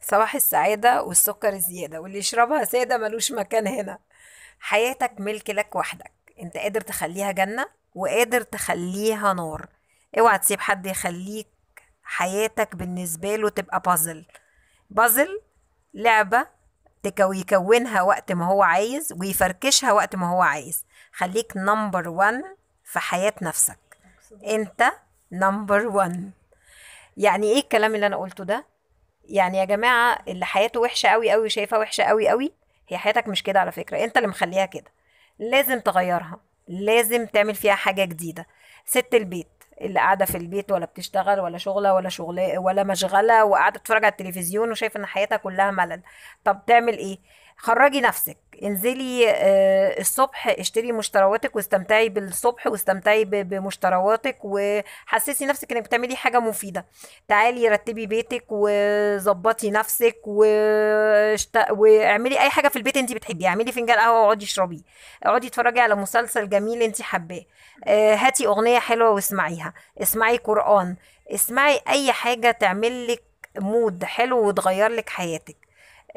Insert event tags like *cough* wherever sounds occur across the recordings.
صباح السعادة والسكر الزيادة واللي يشربها سادة ملوش مكان هنا حياتك ملك لك وحدك انت قادر تخليها جنة وقادر تخليها نار اوعى تسيب حد يخليك حياتك بالنسبة له تبقى بازل بازل لعبة يكونها وقت ما هو عايز ويفركشها وقت ما هو عايز خليك نمبر وان في حياة نفسك انت نمبر وان يعني ايه الكلام اللي انا قلته ده يعني يا جماعه اللي حياته وحشه قوي قوي شايفها وحشه قوي قوي هي حياتك مش كده على فكره انت اللي مخليها كده لازم تغيرها لازم تعمل فيها حاجه جديده ست البيت اللي قاعده في البيت ولا بتشتغل ولا شغله ولا شغله ولا مشغله وقاعده تتفرج على التلفزيون وشايفه ان حياتها كلها ملل طب تعمل ايه خرجي نفسك انزلي آه، الصبح اشتري مشترياتك واستمتعي بالصبح واستمتعي بمشترياتك وحسسي نفسك انك بتعملي حاجه مفيده تعالي رتبي بيتك وظبطي نفسك وشت... واعملي اي حاجه في البيت انت بتحبيه اعملي فنجان قهوه واقعدي اشربيه اقعدي اتفرجي على مسلسل جميل انت حباه آه، هاتي اغنيه حلوه واسمعيها اسمعي قران اسمعي اي حاجه تعمل لك مود حلو وتغير لك حياتك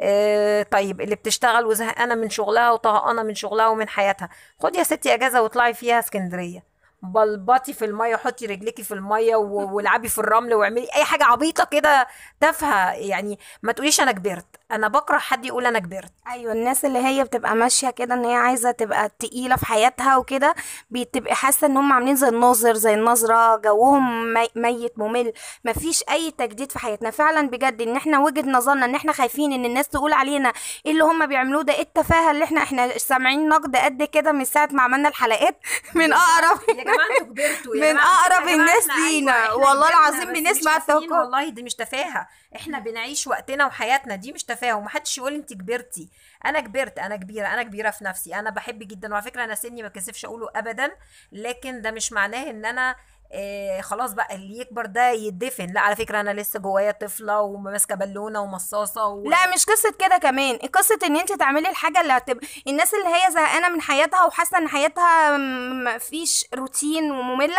آه، طيب اللي بتشتغل وزهقانه من شغلها وطهقانه من شغلها ومن حياتها خد يا ستي اجازه واطلعي فيها اسكندريه بلبطي في الميه وحطي رجليكي في الميه والعبي في الرمل واعملي اي حاجه عبيطه كده تافهه يعني ما تقوليش انا كبرت انا بكره حد يقول انا كبرت ايوه الناس اللي هي بتبقى ماشيه كده ان هي عايزه تبقى تقيله في حياتها وكده بتبقى حاسه ان هم عاملين زي الناظر زي النظره جوهم ميت ممل مفيش اي تجديد في حياتنا فعلا بجد ان احنا وجهه نظرنا ان احنا خايفين ان الناس تقول علينا ايه اللي هم بيعملوه ده ايه التفاهه اللي احنا احنا سامعين نقد قد كده من ساعه ما عملنا الحلقات *laughs* من اقرب *laughs* جماعه انتوا كبرتوا من اقرب الناس لينا أيوة، والله العظيم من ناس ما والله دي مش تفاهه احنا بنعيش وقتنا وحياتنا دي مش تفاهه ومحدش يقول انت كبرتي انا كبرت انا كبيره انا كبيره في نفسي انا بحب جدا وعلى فكره انا سني ما كسفش اقوله ابدا لكن ده مش معناه ان انا آه، خلاص بقى اللي يكبر ده يدفن لا على فكره انا لسه جوايا طفله وماسكه بالونه ومصاصه و... لا مش قصه كده كمان قصه ان انت تعملي الحاجه اللي هتبقى الناس اللي هي زهقانه من حياتها وحاسه ان حياتها مفيش روتين وممله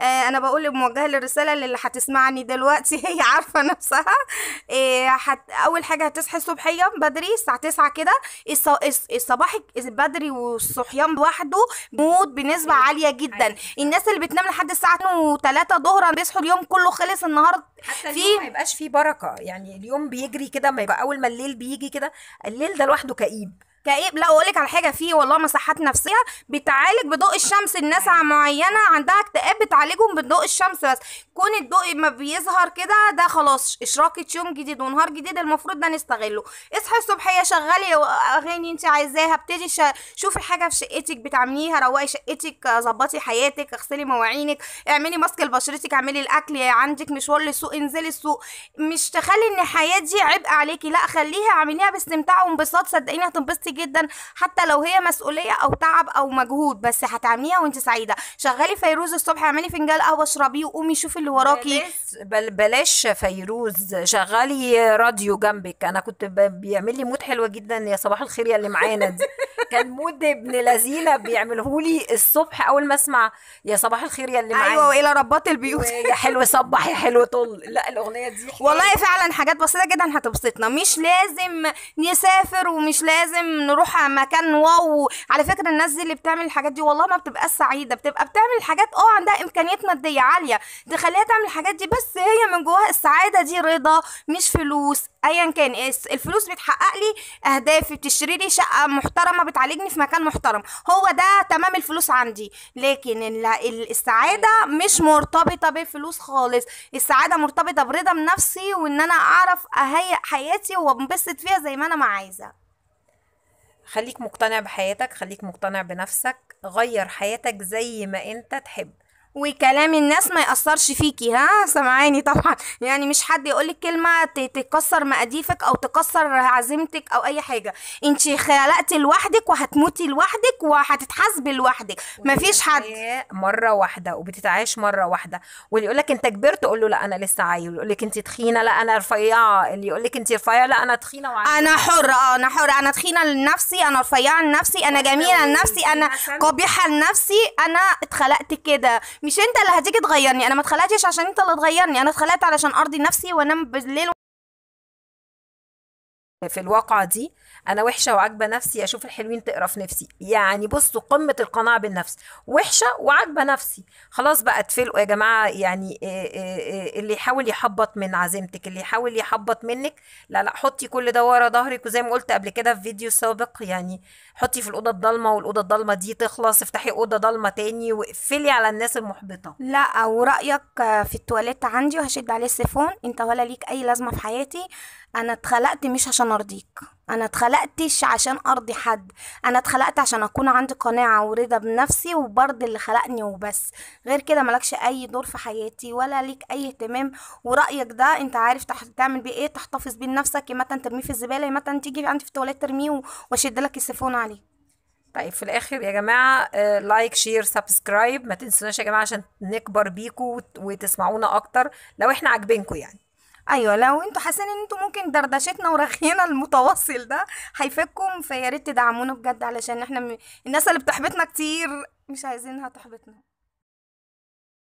آه انا بقول موجهه للرساله اللي هتسمعني دلوقتي *laughs* هي عارفه نفسها آه حت... اول حاجه هتصحي الصبحيه بدري الساعه 9 كده الص... الصباح بدري والصحيان لوحده مود بنسبه أيوة. عاليه جدا أيوة. الناس اللي بتنام لحد الساعه 2 وثلاثة ظهرا بيصحوا اليوم كله خلص النهارده حتى اليوم ما يبقاش فيه بركه يعني اليوم بيجري كده ما يبقى اول ما الليل بيجي كده الليل ده لوحده كئيب كئيب لا اقول لك على حاجه في والله مصحات نفسيه بتعالج بضوء الشمس الناس معينه عندها اكتئاب بتعالجهم بضوء الشمس بس كون الضوء ما بيظهر كده ده خلاص اشراقه يوم جديد ونهار جديد المفروض ده نستغله اصحي الصبحيه شغلي اغاني انت عايزاها ابتدي شوفي حاجه في شقتك بتعمليها روقي شقتك ظبطي حياتك اغسلي مواعينك اعملي ماسك لبشرتك اعملي الاكل عندك مشوار للسوق انزلي السوق مش تخلي ان الحياه دي عبء عليكي لا خليها اعمليها باستمتاع وانبساط صدقيني هتنبسطي جدا حتى لو هي مسؤوليه او تعب او مجهود بس هتعمليها وانت سعيده شغلي فيروز الصبح اعملي فنجان قهوه اشربيه وقومي شوفي اللي وراكي بل بلاش فيروز شغلي راديو جنبك انا كنت بيعمل لي مود حلوه جدا يا صباح الخير يا اللي معانا دي *laughs* كان مود ابن لذينه بيعمله لي الصبح اول ما اسمع يا صباح الخير يا اللي أيوة، معايا ايوه والى ربات البيوت يا حلو صبح يا حلو طل لا الاغنيه دي حلوة. والله فعلا حاجات بسيطه جدا هتبسطنا مش لازم نسافر ومش لازم نروح مكان واو على فكره الناس دي اللي بتعمل الحاجات دي والله ما بتبقى سعيده بتبقى بتعمل حاجات اه عندها امكانيات ماديه عاليه تخليها تعمل الحاجات دي بس هي من جواها السعاده دي رضا مش فلوس ايا كان الفلوس بتحقق لي اهدافي بتشتري لي شقه محترمه بتع... وتعالجني في مكان محترم هو ده تمام الفلوس عندي لكن السعاده مش مرتبطه بفلوس خالص السعاده مرتبطه برضا بنفسي وان انا اعرف اهيئ حياتي وانبسط فيها زي ما انا ما عايزه خليك مقتنع بحياتك خليك مقتنع بنفسك غير حياتك زي ما انت تحب وكلام الناس ما يأثرش فيكي ها سامعاني طبعا يعني مش حد يقولك كلمة تكسر مقاديفك او تكسر عزيمتك او اي حاجة انت خلقتي لوحدك وهتموتي لوحدك وهتتحاسبي لوحدك مفيش حد مرة واحدة وبتتعايش مرة واحدة واللي يقولك انت كبرت قول له لا انا لسه عيل يقولك انت تخينة لا انا رفيعة اللي يقولك انت رفيعة لا انا تخينة وعيل. انا حرة اه انا حرة انا تخينة لنفسي انا رفيعة لنفسي انا جميلة لنفسي انا قبيحة لنفسي انا اتخلقت كده مش انت اللي هتيجي تغيرني انا ما اتخلقتش عشان انت اللي تغيرني انا اتخلقت علشان ارضي نفسي وانام بالليل في الواقعة دي أنا وحشة وعاجبة نفسي أشوف الحلوين تقرا في نفسي يعني بصوا قمة القناعة بالنفس وحشة وعاجبة نفسي خلاص بقى اتفلقوا يا جماعة يعني إيه، إيه، إيه، اللي يحاول يحبط من عزيمتك اللي يحاول يحبط منك لا لا حطي كل ده ورا ظهرك وزي ما قلت قبل كده في فيديو سابق يعني حطي في الأوضة الضلمة والأوضة الضلمة دي تخلص افتحي أوضة ضلمة تاني واقفلي على الناس المحبطة لا ورأيك في التواليت عندي وهشد عليه السيفون انت ولا ليك أي لازمة في حياتي أنا اتخلقت مش عشان ارضيك انا اتخلقتش عشان ارضي حد انا اتخلقت عشان اكون عندي قناعه ورضا بنفسي وبرضي اللي خلقني وبس غير كده ملكش اي دور في حياتي ولا ليك اي اهتمام ورايك ده انت عارف تعمل بيه ايه تحتفظ بيه لنفسك يا ترميه في الزباله يا تيجي عندي في التواليت ترميه واشد لك السيفون عليه طيب في الاخر يا جماعه لايك شير سبسكرايب ما تنسوناش يا جماعه عشان نكبر بيكم وتسمعونا اكتر لو احنا عاجبينكم يعني ايوه لو انتوا حاسين ان انتوا ممكن دردشتنا ورخينا المتواصل ده هيفيدكم فيا ريت تدعمونا بجد علشان احنا م... الناس اللي بتحبطنا كتير مش عايزينها تحبطنا